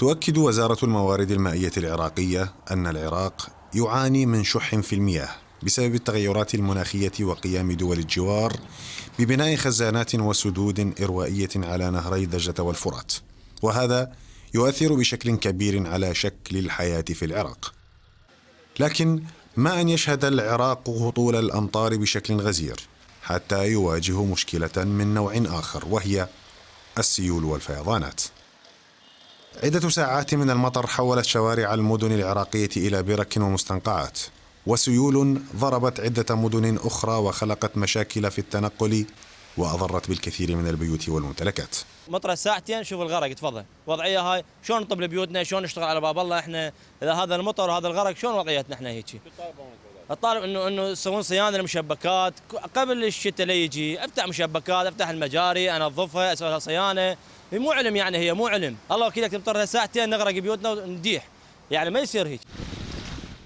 تؤكد وزارة الموارد المائية العراقية أن العراق يعاني من شح في المياه بسبب التغيرات المناخية وقيام دول الجوار ببناء خزانات وسدود إروائية على نهري الدجلة والفرات وهذا يؤثر بشكل كبير على شكل الحياة في العراق لكن ما أن يشهد العراق هطول الأمطار بشكل غزير حتى يواجه مشكلة من نوع آخر وهي السيول والفيضانات عدة ساعات من المطر حولت شوارع المدن العراقية إلى برك ومستنقعات وسيول ضربت عدة مدن أخرى وخلقت مشاكل في التنقل وأضرت بالكثير من البيوت والممتلكات مطرة ساعتين شوف الغرق تفضل وضعية هاي شلون نطب لبيوتنا شلون نشتغل على باب الله احنا إذا هذا المطر وهذا الغرق شلون وضعيتنا احنا هيك الطالب انه انه يسوون صيانه للمشبكات قبل الشتاء لا يجي افتح مشبكات افتح المجاري انظفها اسوي لها صيانه هي مو علم يعني هي مو علم الله وكيلك تمطر ساعتين نغرق بيوتنا ونديح يعني ما يصير هيك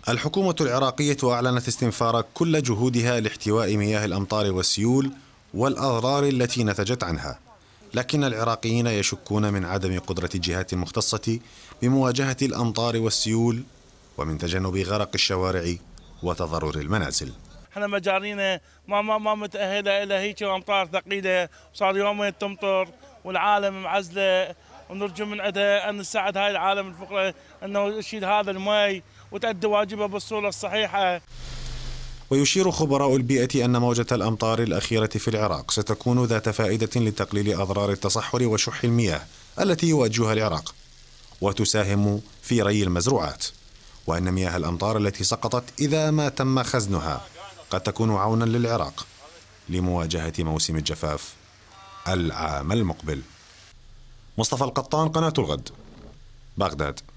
الحكومة العراقية أعلنت استنفار كل جهودها لاحتواء مياه الأمطار والسيول والأضرار التي نتجت عنها لكن العراقيين يشكون من عدم قدرة الجهات المختصة بمواجهة الأمطار والسيول ومن تجنب غرق الشوارع وتضرر المنازل احنا مجارينا ما ما ما متاهله الى هيك امطار ثقيله وصار يومين تمطر والعالم معزله ونرجو من عندها ان نساعد هاي العالم الفقراء انه يشيل هذا المي وتؤدي واجبها بالصوره الصحيحه ويشير خبراء البيئة أن موجة الأمطار الأخيرة في العراق ستكون ذات فائدة لتقليل أضرار التصحر وشح المياه التي يواجهها العراق وتساهم في ري المزروعات وأن مياه الأمطار التي سقطت إذا ما تم خزنها قد تكون عونا للعراق لمواجهة موسم الجفاف العام المقبل مصطفى القطان قناة الغد بغداد